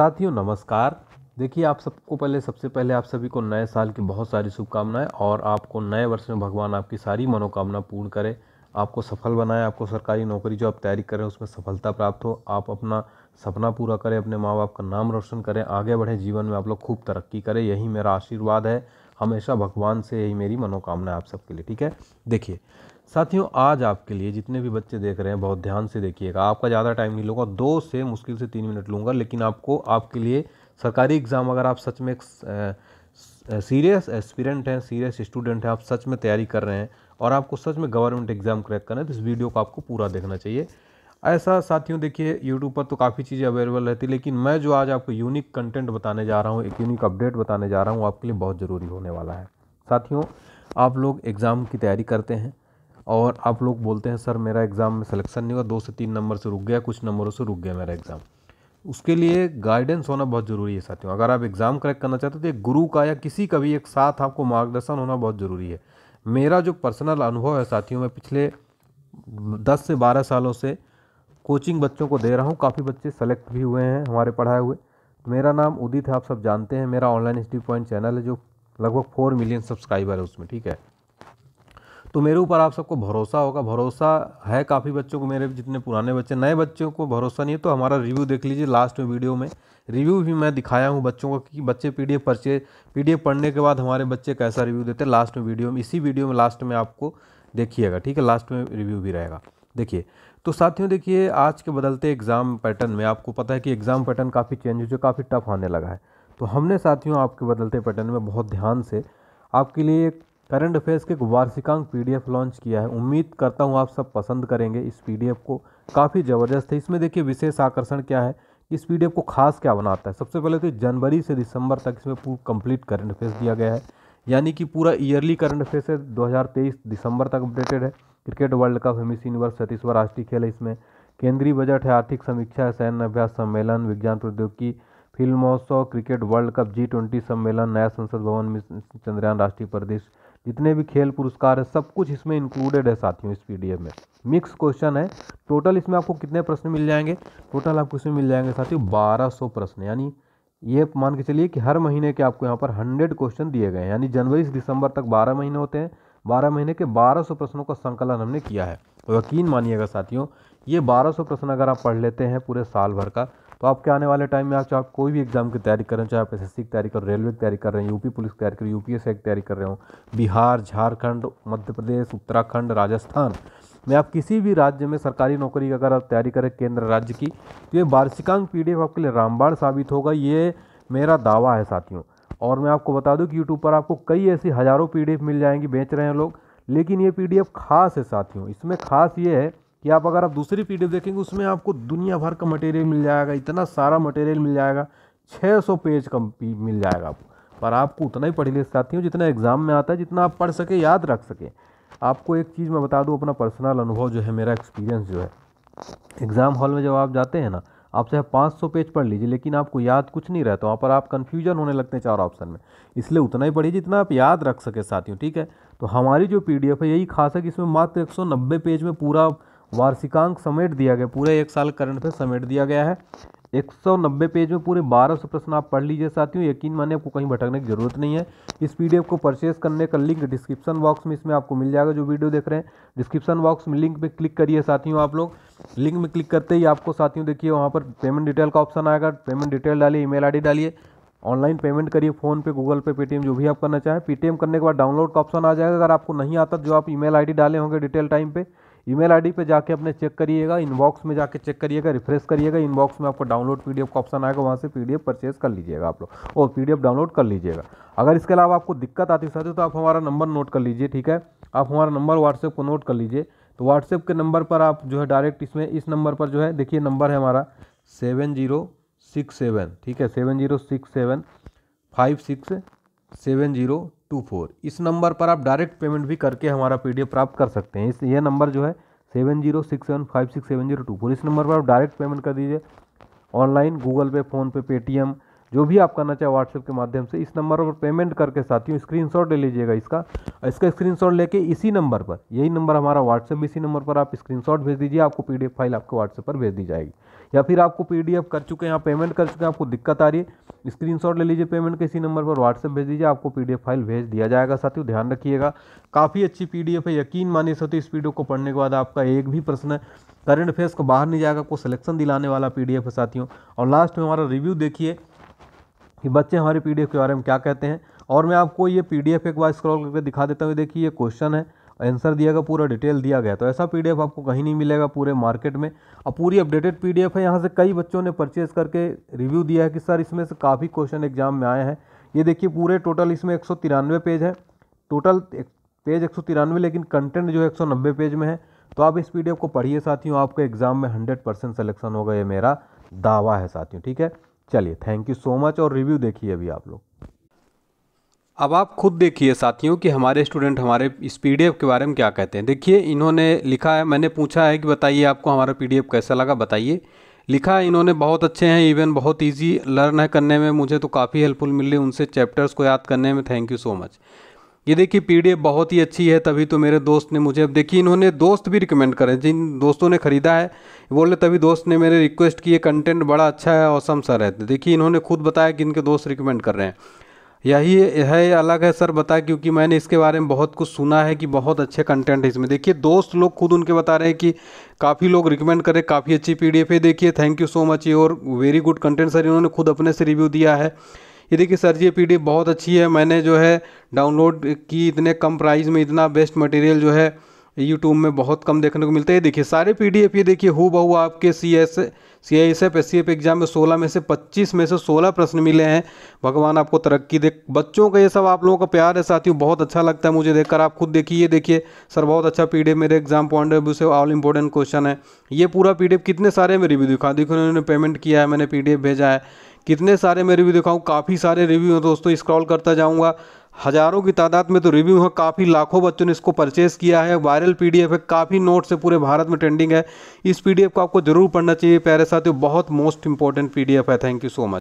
साथियों नमस्कार देखिए आप सबको पहले सबसे पहले आप सभी को नए साल की बहुत सारी शुभकामनाएं और आपको नए वर्ष में भगवान आपकी सारी मनोकामना पूर्ण करे आपको सफल बनाए आपको सरकारी नौकरी जो आप तैयारी करें उसमें सफलता प्राप्त हो आप अपना सपना पूरा करें अपने माँ बाप का नाम रोशन करें आगे बढ़ें जीवन में आप लोग खूब तरक्की करें यही मेरा आशीर्वाद है हमेशा भगवान से यही मेरी मनोकामना है आप सबके लिए ठीक है देखिए साथियों आज आपके लिए जितने भी बच्चे देख रहे हैं बहुत ध्यान से देखिएगा आपका ज़्यादा टाइम नहीं लूँगा दो से मुश्किल से तीन मिनट लूँगा लेकिन आपको आपके लिए सरकारी एग्ज़ाम अगर आप सच में एक सीरियस एस्पिरेंट हैं सीरियस स्टूडेंट हैं आप सच में तैयारी कर रहे हैं और आपको सच में गवर्नमेंट एग्ज़ाम क्रैक करना है तो इस वीडियो को आपको पूरा देखना चाहिए ऐसा साथियों देखिए यूट्यूब पर तो काफ़ी चीज़ें अवेलेबल रहती लेकिन मैं जो आज आपको यूनिक कंटेंट बताने जा रहा हूँ एक यूनिक अपडेट बताने जा रहा हूँ आपके लिए बहुत ज़रूरी होने वाला है साथियों आप लोग एग्ज़ाम की तैयारी करते हैं और आप लोग बोलते हैं सर मेरा एग्ज़ाम में सिलेक्शन नहीं हुआ दो से तीन नंबर से रुक गया कुछ नंबरों से रुक गया मेरा एग्ज़ाम उसके लिए गाइडेंस होना बहुत ज़रूरी है साथियों अगर आप एग्ज़ाम क्रैक करना चाहते हो तो एक गुरु का या किसी का भी एक साथ आपको मार्गदर्शन होना बहुत ज़रूरी है मेरा जो पर्सनल अनुभव है साथियों मैं पिछले दस से बारह सालों से कोचिंग बच्चों को दे रहा हूँ काफ़ी बच्चे सेलेक्ट भी हुए हैं हमारे पढ़ाए हुए मेरा नाम उदित है आप सब जानते हैं मेरा ऑनलाइन हिस्ट्री पॉइंट चैनल है जो लगभग फोर मिलियन सब्सक्राइबर है उसमें ठीक है तो मेरे ऊपर आप सबको भरोसा होगा भरोसा है काफ़ी बच्चों को मेरे जितने पुराने बच्चे नए बच्चों को भरोसा नहीं है तो हमारा रिव्यू देख लीजिए लास्ट में वीडियो में रिव्यू भी मैं दिखाया हूँ बच्चों को कि बच्चे पी डी एफ पी पढ़ने के बाद हमारे बच्चे कैसा रिव्यू देते हैं लास्ट में वीडियो में इसी वीडियो में लास्ट में आपको देखिएगा ठीक है लास्ट में रिव्यू भी रहेगा देखिए तो साथियों देखिए आज के बदलते एग्ज़ाम पैटर्न में आपको पता है कि एग्ज़ाम पैटर्न काफ़ी चेंज हो चुका काफ़ी टफ आने लगा है तो हमने साथियों आपके बदलते पैटर्न में बहुत ध्यान से आपके लिए एक करंट अफेयर्स के एक वार्षिकांक पीडीएफ लॉन्च किया है उम्मीद करता हूँ आप सब पसंद करेंगे इस पीडीएफ को काफ़ी ज़बरदस्त है इसमें देखिए विशेष आकर्षण क्या है इस पीडीएफ को खास क्या बनाता है सबसे पहले तो जनवरी से दिसंबर तक इसमें पूरा कंप्लीट करंट अफेयर्स दिया गया है यानी कि पूरा ईयरली करंट अफेयर्स है 2023 दिसंबर तक अपडेटेड है क्रिकेट वर्ल्ड कप है मिस यूनिवर्स छत्तीसवा राष्ट्रीय खेल है इसमें केंद्रीय बजट है आर्थिक समीक्षा है सैन्य अभ्यास सम्मेलन विज्ञान प्रौद्योगिकी फिल्म महोत्सव cricket world cup G twenty सम्मेलन नया संसद भवन में चंद्रयान राष्ट्रीय प्रदेश जितने भी खेल पुरस्कार है सब कुछ इसमें इंक्लूडेड है साथियों इस पीडीएफ में मिक्स क्वेश्चन है टोटल इसमें आपको कितने प्रश्न मिल जाएंगे टोटल आपको इसमें मिल जाएंगे साथियों 1200 प्रश्न यानी ये मान के चलिए कि हर महीने के आपको यहाँ पर हंड्रेड क्वेश्चन दिए गए हैं यानी जनवरी से दिसंबर तक बारह महीने होते हैं बारह महीने के बारह सौ प्रश्नों का संकलन हमने किया है तो यकीन मानिएगा साथियों ये 1200 प्रश्न अगर आप पढ़ लेते हैं पूरे साल भर का तो आपके आने वाले टाइम में आप चाहे आप कोई भी एग्जाम की तैयारी करें चाहे आप एस की तैयारी कर रेलवे की तैयारी कर रहे हैं यूपी पुलिस की तैयारी कर यूपीएससी की तैयारी कर रहे हो बिहार झारखंड मध्य प्रदेश उत्तराखंड राजस्थान में आप किसी भी राज्य में सरकारी नौकरी की अगर आप तैयारी करें केंद्र राज्य की तो ये वार्षिकांक पी आपके लिए रामबाण साबित होगा ये मेरा दावा है साथियों और मैं आपको बता दूं कि यूट्यूब पर आपको कई ऐसी हज़ारों पी मिल जाएंगी बेच रहे हैं लोग लेकिन ये पी खास है साथियों इसमें खास ये है कि आप अगर आप दूसरी पी देखेंगे उसमें आपको दुनिया भर का मटेरियल मिल जाएगा इतना सारा मटेरियल मिल जाएगा 600 पेज कम मिल जाएगा आपको पर आपको उतना ही पढ़ी लिख साथियों जितना एग्ज़ाम में आता है जितना आप पढ़ सके याद रख सके आपको एक चीज़ मैं बता दूँ अपना पर्सनल अनुभव जो है मेरा एक्सपीरियंस जो है एग्ज़ाम हॉल में जब आप जाते हैं ना आप चाहे पाँच सौ पेज पढ़ लीजिए लेकिन आपको याद कुछ नहीं रहता वहाँ पर आप कन्फ्यूजन होने लगते हैं चार ऑप्शन में इसलिए उतना ही पढ़िए जितना आप याद रख सके साथियों ठीक है तो हमारी जो पी है यही खास है कि इसमें मात्र एक पेज में पूरा वार्षिकांक समेट दिया गया पूरे एक साल करंट से समेट दिया गया है 190 पेज में पूरे 1200 प्रश्न आप पढ़ लीजिए साथियों यकीन माने आपको कहीं भटकने की ज़रूरत नहीं है इस पीडीएफ को परचेस करने का लिंक डिस्क्रिप्शन बॉक्स में इसमें आपको मिल जाएगा जो वीडियो देख रहे हैं डिस्क्रिप्शन बॉक्स में लिंक पे क्लिक करिए साथियों आप लोग लिंक में क्लिक करते ही आपको साथियों देखिए वहाँ पर पेमेंट डिटेल का ऑप्शन आएगा पेमेंट डिटेल डालिए ई मेल डालिए ऑनलाइन पेमेंट करिए PhonePe Google Pay Paytm जो भी आप करना चाहें पेटीएम करने के बाद डाउनलोड का ऑप्शन आ जाएगा अगर आपको नहीं आता जो आप ईमेल आईडी डाले होंगे डिटेल टाइम पे ईमेल आईडी पे जाके अपने चेक करिएगा इनबॉक्स में जाके चेक करिएगा रिफ्रेश करिएगा इनबॉक्स में आपको डाउनलोड पीडीएफ का ऑप्शन आएगा वहाँ से पीडीएफ परचेज कर लीजिएगा आप लोग और पीडीएफ डाउनलोड कर लीजिएगा अगर इसके अलावा आपको दिक्कत आती है तो आप हमारा नंबर नोट कर लीजिए ठीक है आप हमारा नंबर व्हाट्सएप को नोट कर लीजिए तो व्हाट्सएप के नंबर पर आप जो है डायरेक्ट इसमें इस नंबर पर जो है देखिए नंबर है हमारा सेवन जीरो सिक्स सेवन ठीक है seven zero six seven five six seven zero two four इस नंबर पर आप डायरेक्ट पेमेंट भी करके हमारा पी प्राप्त कर सकते हैं इस ये नंबर जो है seven zero six seven five six seven zero two four इस नंबर पर आप डायरेक्ट पेमेंट कर दीजिए online Google Pay PhonePe Paytm जो भी आप करना चाहे व्हाट्सएप के माध्यम से इस नंबर पर पेमेंट करके साथियों स्क्रीन ले लीजिएगा इसका इसका स्क्रीन लेके इसी नंबर पर यही नंबर हमारा व्हाट्सएप इसी नंबर पर आप स्क्रीन भेज दीजिए आपको पी फाइल आपको व्हाट्सएप पर भेज दी जाएगी या फिर आपको पी कर चुके हैं पेमेंट कर चुके हैं आपको दिक्कत आ रही है स्क्रीनशॉट ले लीजिए पेमेंट के इसी नंबर पर व्हाट्सएप भेज दीजिए आपको पीडीएफ फाइल भेज दिया जाएगा साथियों ध्यान रखिएगा काफ़ी अच्छी पीडीएफ है यकीन मानिए साथियों इस वीडियो को पढ़ने के बाद आपका एक भी प्रश्न करंट अफेयर्स को बाहर नहीं जाएगा आपको सिलेक्शन दिलाने वाला पी है साथियों और लास्ट में हमारा रिव्यू देखिए कि बच्चे हमारे पी के बारे में क्या कहते हैं और मैं आपको ये पी एक बार स्क्रॉल करके दिखा देता हूँ देखिए ये क्वेश्चन है आंसर दिया गया पूरा डिटेल दिया गया तो ऐसा पीडीएफ आपको कहीं नहीं मिलेगा पूरे मार्केट में और पूरी अपडेटेड पीडीएफ है यहाँ से कई बच्चों ने परचेज़ करके रिव्यू दिया है कि सर इसमें से काफ़ी क्वेश्चन एग्जाम में आए हैं ये देखिए पूरे टोटल इसमें एक पेज है टोटल पेज एक लेकिन कंटेंट जो है एक पेज में है तो आप इस पी को पढ़िए साथियों आपके एग्ज़ाम में हंड्रेड परसेंट सलेक्शन होगा ये मेरा दावा है साथियों ठीक है चलिए थैंक यू सो मच और रिव्यू देखिए अभी आप लोग अब आप खुद देखिए साथियों कि हमारे स्टूडेंट हमारे इस पी के बारे में क्या कहते हैं देखिए इन्होंने लिखा है मैंने पूछा है कि बताइए आपको हमारा पी कैसा लगा बताइए लिखा है इन्होंने बहुत अच्छे हैं इवन बहुत इजी लर्न है करने में मुझे तो काफ़ी हेल्पफुल मिली उनसे चैप्टर्स को याद करने में थैंक यू सो मच ये देखिए पी बहुत ही अच्छी है तभी तो मेरे दोस्त ने मुझे अब देखिए इन्होंने दोस्त भी रिकमेंड करें जिन दोस्तों ने ख़रीदा है बोले तभी दोस्त ने मेरे रिक्वेस्ट किए कंटेंट बड़ा अच्छा है और सर है देखिए इन्होंने खुद बताया कि इनके दोस्त रिकमेंड कर रहे हैं यही है अलग है सर बताए क्योंकि मैंने इसके बारे में बहुत कुछ सुना है कि बहुत अच्छे कंटेंट है इसमें देखिए दोस्त लोग खुद उनके बता रहे हैं कि काफ़ी लोग रिकमेंड करें काफ़ी अच्छी एफ है देखिए थैंक यू सो मच ये और वेरी गुड कंटेंट सर इन्होंने खुद अपने से रिव्यू दिया है ये देखिए सर ये पी बहुत अच्छी है मैंने जो है डाउनलोड की इतने कम प्राइस में इतना बेस्ट मटेरियल जो है यूट्यूब में बहुत कम देखने को है ये देखिए सारे पी ये देखिए हु बहु आपके C S C I S F S C F exam में सोलह में से पच्चीस में से सोलह प्रश्न मिले हैं भगवान आपको तरक्की दे बच्चों का ये सब आप लोगों का प्यार है साथियों बहुत अच्छा लगता है मुझे देखकर आप खुद देखिए देखिए सर बहुत अच्छा पी मेरे एग्जाम पॉइंट ऑफ व्यू से ऑल इंपॉर्टेंट क्वेश्चन है ये पूरा पी कितने सारे में रिव्यू दिखा देखो उन्होंने पेमेंट किया है मैंने पी भेजा है कितने सारे मैं रिव्यू दिखाऊँ काफ़ी सारे रिव्यू हैं दोस्तों स्क्रॉल करता जाऊँगा हज़ारों की तादाद में तो रिव्यू है काफ़ी लाखों बच्चों ने इसको परचेस किया है वायरल पीडीएफ है काफ़ी नोट से पूरे भारत में ट्रेंडिंग है इस पीडीएफ को आपको ज़रूर पढ़ना चाहिए प्यारे साथियों बहुत मोस्ट इंपॉर्टेंट पीडीएफ है थैंक यू सो मच